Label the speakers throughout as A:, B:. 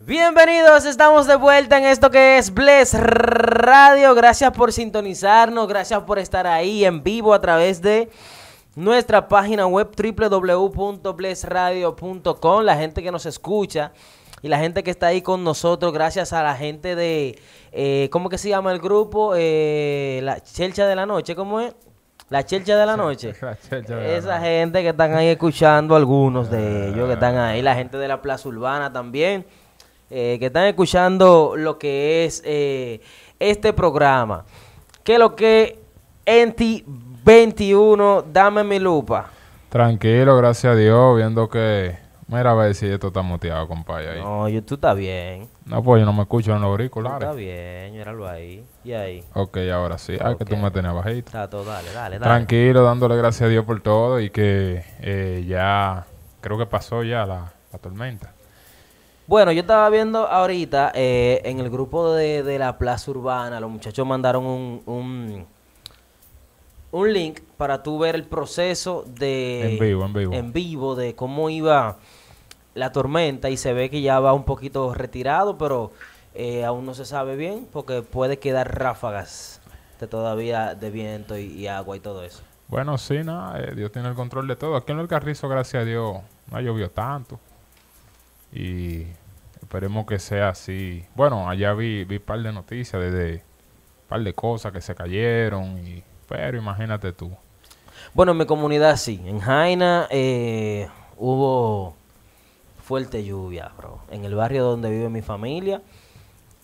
A: Bienvenidos, estamos de vuelta en esto que es Bless Radio. Gracias por sintonizarnos, gracias por estar ahí en vivo a través de nuestra página web www.blessradio.com. La gente que nos escucha y la gente que está ahí con nosotros, gracias a la gente de, eh, ¿cómo que se llama el grupo? Eh, la Chelcha de la Noche, ¿cómo es? La chelcha de la noche. Esa gente que están ahí escuchando, algunos de ah. ellos que están ahí, la gente de la plaza urbana también, eh, que están escuchando lo que es eh, este programa. Que lo que Enti 21, dame mi
B: lupa. Tranquilo, gracias a Dios, viendo que. Mira a ver si esto está muteado, compadre. Ahí. No, tú está bien. No, pues yo no me escucho en los auriculares. Está bien, lo ahí.
A: Y ahí. Ok, ahora sí. Ah, que tú me tenías bajito. todo, dale, dale, dale.
B: Tranquilo, dándole gracias a Dios por todo y que eh, ya. Creo que pasó ya la, tormenta.
A: Bueno, yo estaba viendo ahorita eh, en el grupo de, de, la Plaza Urbana, los muchachos mandaron un, un, un link para tú ver el proceso de. En vivo, en vivo. En vivo, de cómo iba la tormenta y se ve que ya va un poquito retirado, pero eh, aún no se sabe bien porque puede quedar ráfagas de todavía de viento y, agua y todo eso.
B: Bueno, sí, nada, eh, Dios tiene el control de todo. Aquí en el Carrizo, gracias a Dios, no llovió tanto. Y esperemos que sea así. Bueno, allá vi un par de noticias, desde un par de cosas que se cayeron, y, pero imagínate tú. Bueno, en mi comunidad
A: sí, en Jaina eh, hubo fuerte lluvia, bro. En el barrio donde vive mi familia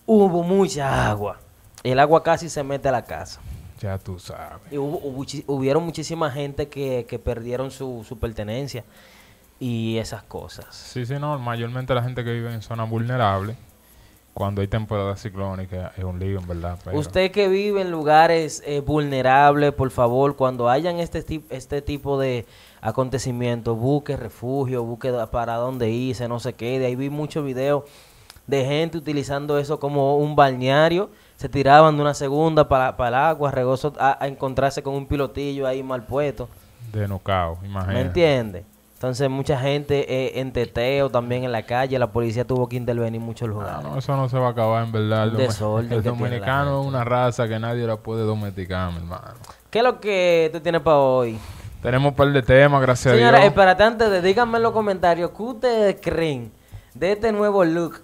A: hubo mucha agua. El agua casi se mete a la casa.
B: Ya tú sabes.
A: hubo, hubieron muchísima gente que, perdieron su, su, pertenencia y esas cosas.
B: Sí, sí, no. Mayormente la gente que vive en zonas vulnerables cuando hay temporada ciclónica es un lío, en verdad. Usted
A: que vive en lugares eh, vulnerables, por favor, cuando hayan este, este tipo de acontecimientos, busque refugio, busque para dónde irse, no se quede. ahí vi muchos videos de gente utilizando eso como un balneario. Se tiraban de una segunda para, para el agua, regoso a, encontrarse con un pilotillo ahí mal puesto.
B: De nocao imagínate. ¿Me entiende?
A: Entonces, mucha gente eh, en teteo también en la calle. La policía
B: tuvo que intervenir mucho muchos lugares. No, eso no se va a acabar, en verdad. El, dominicano es una raza que nadie la puede domesticar, mi hermano.
A: ¿Qué es lo que tú tienes para hoy?
B: Tenemos un par de temas, gracias a Dios. Señora,
A: espérate antes de díganme en los comentarios qué ustedes creen de este nuevo look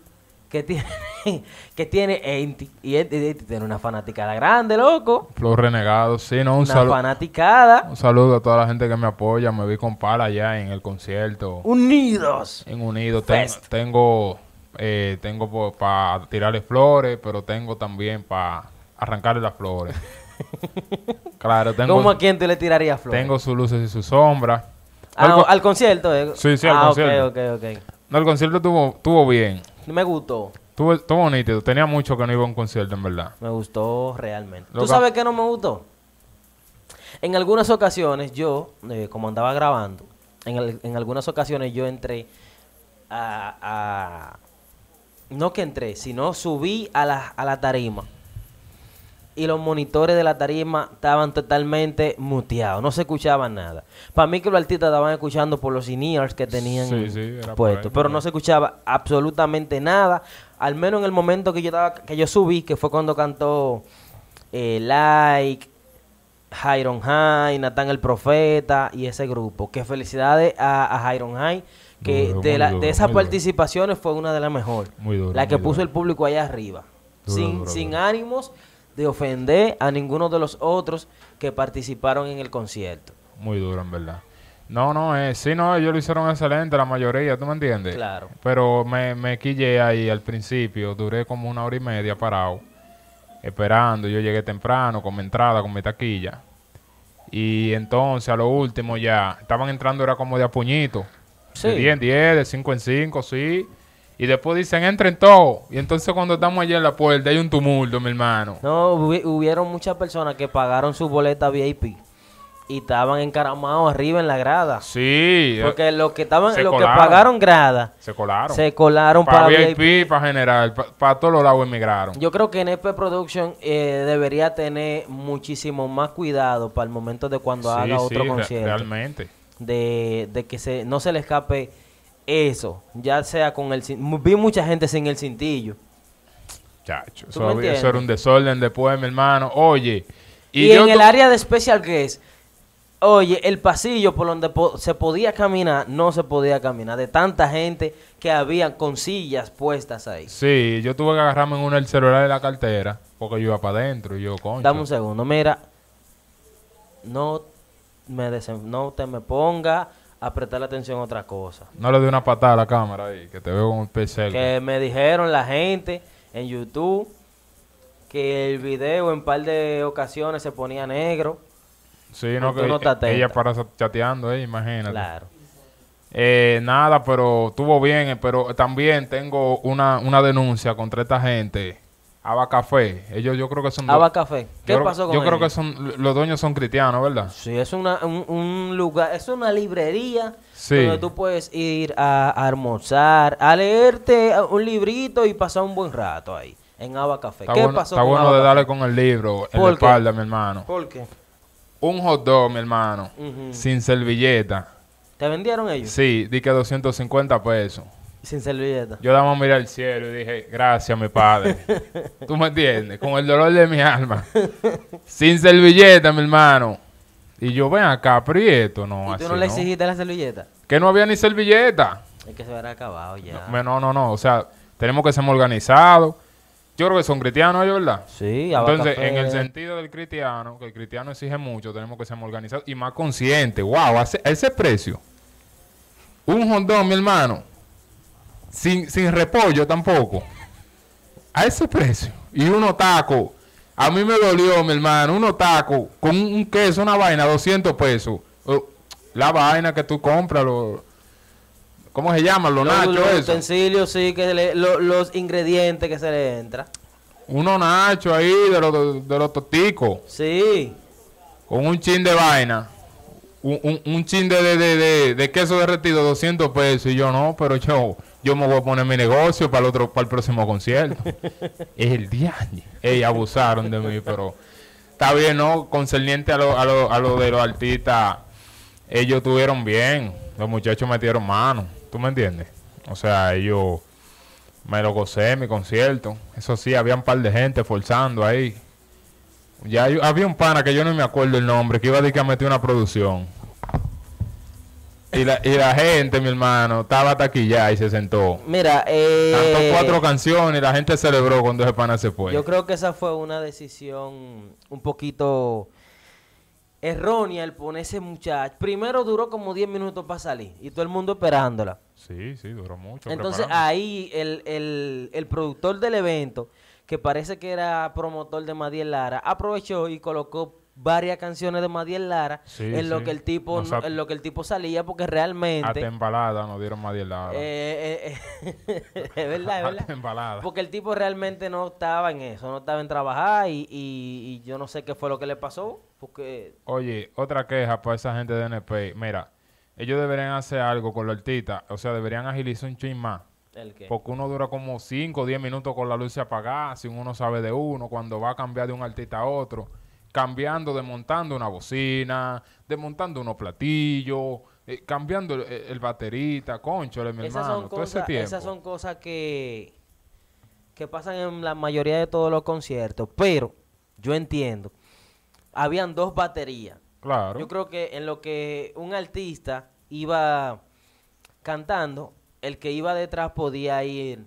A: que tiene, que tiene Y tiene una fanaticada grande, loco.
B: ...flor Renegado, sí, ¿no? Un una
A: fanaticada.
B: Un saludo a toda la gente que me apoya. Me vi con Pala allá en el concierto.
A: Unidos.
B: En Unidos. tengo eh, tengo para tirarle flores, pero tengo también para arrancarle las flores. claro, tengo... ¿Cómo a quién te le tirarías flores? Tengo sus luces y sus sombras. Ah, al, concierto. Sí, sí, al ah, concierto. No, el concierto estuvo tuvo bien.
A: Me gustó.
B: Tú, bonito, Tenía mucho que no iba a un concierto, en verdad. Me gustó realmente. ¿Tú sabes
A: qué no me gustó? En algunas ocasiones yo, eh, como andaba grabando, en, algunas ocasiones yo entré a, a... No que entré, sino subí a la, a la tarima y los monitores de la tarima estaban totalmente muteados, no se escuchaba nada. Para mí que los artistas estaban escuchando por los in que tenían sí, puestos, pero no se escuchaba absolutamente nada, al menos en el momento que yo estaba, que yo subí, que fue cuando cantó eh, Like, Jairon High, Natán el Profeta y ese grupo. Qué felicidades a, a Jairon High, que de, esas participaciones fue una de las mejores. la que puso el público allá arriba. sin, sin ánimos de ofender a ninguno de los otros que participaron en el concierto.
B: Muy duro, en verdad. No, no, eh, sí, no, ellos lo hicieron excelente, la mayoría, ¿tú me entiendes? Claro. Pero me, me quillé ahí al principio, duré como una hora y media parado, esperando, yo llegué temprano, con mi entrada, con mi taquilla. Y entonces, a lo último ya, estaban entrando, era como de puñito. Sí. De 10 en 10, de 5 en 5, sí. Y después dicen, entren todos. Y entonces cuando estamos allá en la puerta hay un tumulto, mi hermano. No,
A: hubieron muchas personas que pagaron su boleta VIP y estaban encaramados arriba en la grada.
B: Sí. Porque eh,
A: los que estaban, los que pagaron grada. Se colaron. Se
B: colaron para, para VIP, para general, para, todos los lados emigraron.
A: Yo creo que NP Production eh, debería tener muchísimo más cuidado para el momento de cuando haga otro concierto.
B: realmente.
A: De, de que se, no se le escape eso, ya sea con el... Vi mucha gente sin el cintillo. Chacho, eso, era un
B: desorden después, mi hermano. Oye. Y, en el área
A: de especial que es, oye, el pasillo por donde se podía caminar, no se podía caminar. De tanta gente que había con sillas puestas ahí.
B: Sí, yo tuve que agarrarme en uno el celular de la cartera porque yo iba para adentro y yo, Dame un segundo, mira.
A: No, me no te me ponga Apretar la atención a otra cosa.
B: No le di una patada a la cámara ahí, que te veo con un PC Que
A: me dijeron la gente en YouTube que el video en par de ocasiones se ponía negro.
B: Sí, no, que ella para chateando eh, imagínate. Claro. Eh, nada, pero estuvo bien, eh, pero también tengo una, una denuncia contra esta gente Café. Ellos yo creo que son... Café. ¿Qué pasó con Yo creo que son... Los dueños son cristianos, ¿verdad? Sí, es una, un, lugar...
A: Es una librería donde tú puedes ir a, almorzar, a leerte un librito y pasar un buen rato ahí. En Abacafé. ¿Qué bueno, pasó Está bueno de darle
B: con el libro en la espalda, mi hermano. ¿Por qué? Un hot dog, mi hermano. Sin servilleta. ¿Te vendieron ellos? Sí, di que 250 pesos. Sin servilleta. Yo a mirar al cielo y dije, gracias, mi padre. ¿Tú me entiendes? Con el dolor de mi alma. Sin servilleta, mi hermano. Y yo, ven acá, prieto, no. ¿Y tú no le exigiste la servilleta? Que no había ni servilleta.
A: Es que se hubiera acabado ya.
B: No, no, no, O sea, tenemos que ser organizados. Yo creo que son cristianos ellos, ¿verdad? Sí, Entonces, en el sentido del cristiano, que el cristiano exige mucho, tenemos que ser organizados y más conscientes. ¡Wow! Ese, ese precio. Un jondón, mi hermano sin, sin repollo tampoco. A ese precio. Y uno taco. A mí me dolió, mi hermano, uno taco con un queso, una vaina, 200 pesos. Oh, la vaina que tú compras, lo, ¿cómo se llama? Los, nachos, los
A: utensilios, sí, que los ingredientes que se le entra.
B: Uno nacho ahí de los, de los Sí. Con un chin de vaina. Un, un, chin de, de, de, de, queso derretido, 200 pesos. Y yo, no, pero yo yo me voy a poner mi negocio para el otro, para el próximo concierto. es el día. Ellos abusaron de mí, pero está bien, ¿no? Concerniente a lo, a lo, a de los artistas, ellos tuvieron bien. Los muchachos metieron mano. ¿Tú me entiendes? O sea, ellos me lo gocé mi concierto. Eso sí, había un par de gente forzando ahí. Ya había un pana que yo no me acuerdo el nombre, que iba a decir que a una producción. Y la, gente, mi hermano, estaba taquillada y se sentó.
A: Mira, eh, Cantó cuatro canciones
B: y la gente celebró cuando ese pana se fue. Yo
A: creo que esa fue una decisión
B: un poquito
A: errónea el ese muchacho. Primero duró como 10 minutos para salir y todo el mundo esperándola. Sí, sí, duró mucho. Entonces ahí el, el productor del evento, que parece que era promotor de Madiel Lara, aprovechó y colocó varias canciones de Madiel Lara en lo que el tipo en lo que el tipo salía porque realmente hasta
B: embalada nos dieron Madiel Lara
A: eh, eh, eh es verdad es verdad porque el tipo realmente no estaba en eso no estaba en trabajar y, y, yo no sé qué fue lo que le pasó porque
B: oye otra queja para esa gente de NP mira ellos deberían hacer algo con los artistas o sea deberían agilizar un ching más ¿El qué? Porque uno dura como 5 o 10 minutos con la luz apagada, ...si uno sabe de uno, cuando va a cambiar de un artista a otro cambiando, desmontando una bocina, desmontando unos platillos, eh, cambiando el, baterita, concho, mi hermano, todo ese tiempo. Esas
A: son cosas que, que pasan en la
B: mayoría de todos los conciertos, pero yo
A: entiendo, habían dos baterías. Claro. Yo creo que en lo que un artista iba cantando, el que iba detrás podía ir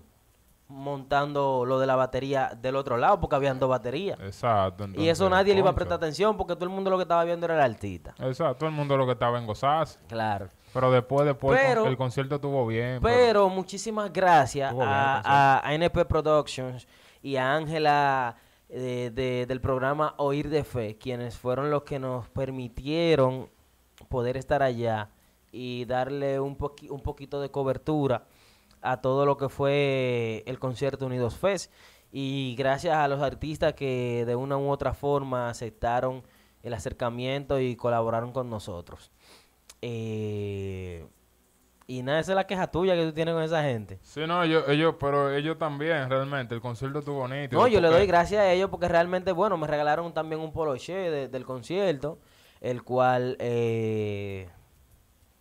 A: montando lo de la batería del otro lado porque habían dos baterías. y eso nadie le iba a prestar atención porque todo el mundo lo que estaba viendo era el artista. Exacto, todo el mundo lo que estaba en gozás
B: Claro. Pero después, después el, concierto estuvo bien. Pero,
A: muchísimas gracias a, NP Productions y a Ángela eh, del programa Oír de Fe, quienes fueron los que nos permitieron poder estar allá y darle un, un poquito de cobertura a todo lo que fue el concierto Unidos Fest. Y gracias a los artistas que de una u otra forma aceptaron el acercamiento y colaboraron con nosotros.
B: Eh, y nada, esa es la queja tuya que tú tienes con esa gente. Sí, no, ellos, pero ellos también, realmente. El concierto estuvo bonito. No, yo le doy gracias
A: a ellos porque realmente, bueno, me regalaron también un poloche del concierto, el cual eh,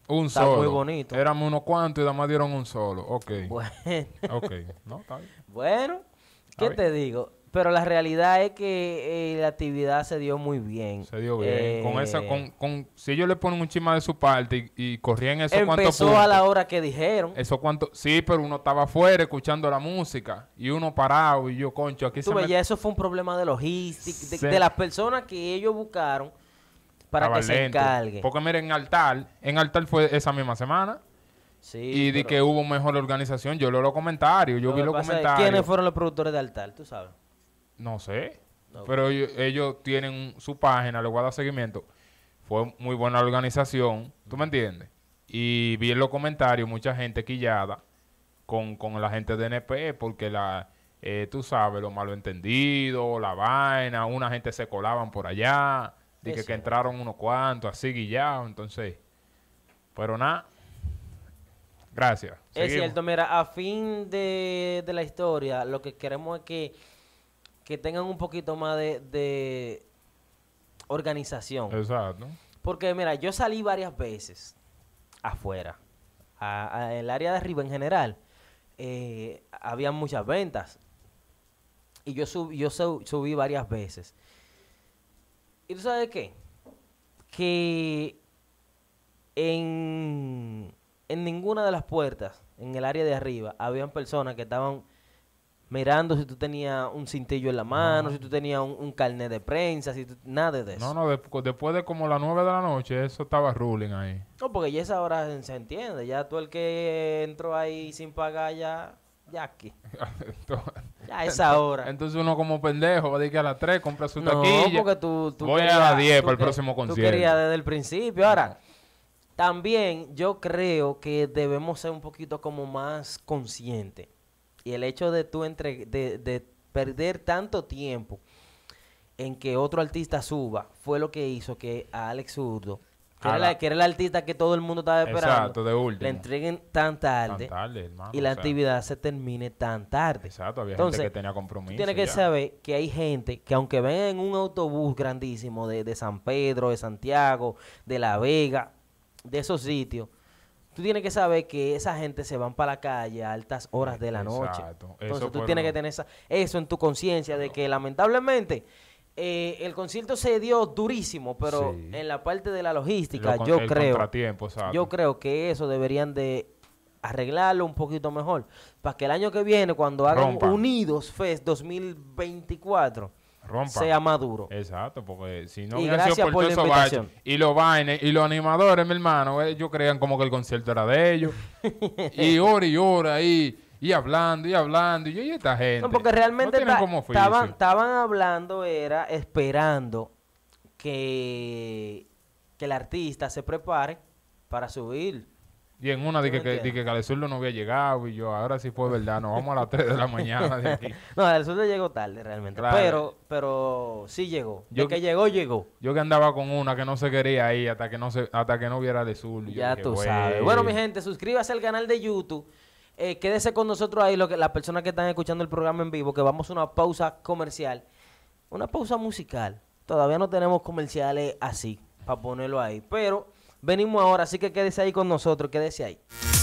B: un solo. muy bonito. Éramos unos cuantos y además dieron un solo. Ok. Bueno.
A: ¿qué te digo? Pero la realidad es que eh, la
B: actividad se dio muy bien. Se dio bien. Eh, con esa, con, con, si ellos le ponen un chima de su parte y, corrían eso cuantos Empezó a la hora que dijeron. Eso cuánto, sí, pero uno estaba afuera escuchando la música y uno parado y yo, concho, aquí ya eso fue un problema de logística, de las personas que ellos buscaron para que se encargue. Porque miren, en Altar, en Altar fue esa misma semana. Sí, y de que hubo mejor organización. Yo lo los comentarios, yo vi los comentarios. ¿Quiénes fueron
A: los productores de Altar? ¿Tú sabes?
B: No sé. pero ellos, tienen su página, le voy a dar seguimiento. Fue muy buena organización, ¿tú me entiendes? Y vi en los comentarios mucha gente quillada con, con la gente de NP... E, porque la, eh, tú sabes, ...lo malo entendido... la vaina, una gente se colaban por allá. Dice que, entraron unos cuantos, así ya entonces. Pero nada. Gracias. Es cierto,
A: mira, a fin de, de, la historia, lo que queremos es que, que tengan un poquito más de, de organización. Exacto. Porque, mira, yo salí varias veces afuera, a, el área de arriba en general. Eh, había muchas ventas. Y yo, yo subí varias veces. ¿Y tú sabes qué? Que en, ninguna de las puertas, en el área de arriba, habían personas que estaban mirando si tú tenías un cintillo en la mano, si tú tenías un, carnet de prensa, si nada de eso. No,
B: no, después de como las nueve de la noche, eso estaba ruling ahí.
A: No, porque ya esa hora se entiende, ya tú el que entró ahí sin pagar ya, ya
B: aquí. a esa hora. Entonces uno como pendejo va a decir que a las 3 compra su no, voy a las 10 para el próximo concierto. Tú quería desde el principio. Ahora,
A: también yo creo que debemos ser un poquito como más conscientes. Y el hecho de tú entre, de, de perder tanto tiempo en que otro artista suba fue lo que hizo que a Alex Urdo que, era la, artista que todo el mundo estaba esperando. Exacto, de Le entreguen tan tarde. y la actividad se termine tan tarde. Exacto, había Entonces, gente que tenía compromiso. Tú tienes que saber que hay gente que, aunque ven en un autobús grandísimo de, de San Pedro, de Santiago, de La Vega, de esos sitios, tú tienes que saber que esa gente se van para la calle a altas horas de la Exacto. noche. Entonces tú tienes que tener eso en tu conciencia de que lamentablemente eh, el concierto se dio durísimo, pero en la parte de la logística, yo creo. Yo creo que eso deberían de arreglarlo un poquito mejor. Para que el año que
B: viene, cuando hagan
A: Unidos Fest 2024, sea sea maduro.
B: Exacto, porque si no y gracias sido por, la invitación. y los y los animadores, mi hermano, eh, ellos creían como que el concierto era de ellos. y hora y hora ahí y hablando y hablando. Y yo, y esta gente. No, porque realmente estaban,
A: hablando, era
B: esperando
A: que, que el artista se prepare para subir.
B: Y en una dije que, que no había llegado y yo, ahora sí fue verdad, nos vamos a las 3 de la mañana de aquí. no, llegó tarde realmente, pero
A: pero sí llegó.
B: Yo, que llegó, llegó. Yo que andaba con una que no se quería ahí hasta que no se hasta que no viera de Ya tú sabes. Bueno, mi
A: gente, suscríbase al canal de YouTube. Eh, quédese con nosotros ahí, lo que, las personas que están escuchando el programa en vivo, que vamos a una pausa comercial. Una pausa musical. Todavía no tenemos comerciales así, para ponerlo ahí. Pero venimos ahora, así que quédese ahí con nosotros, quédese ahí.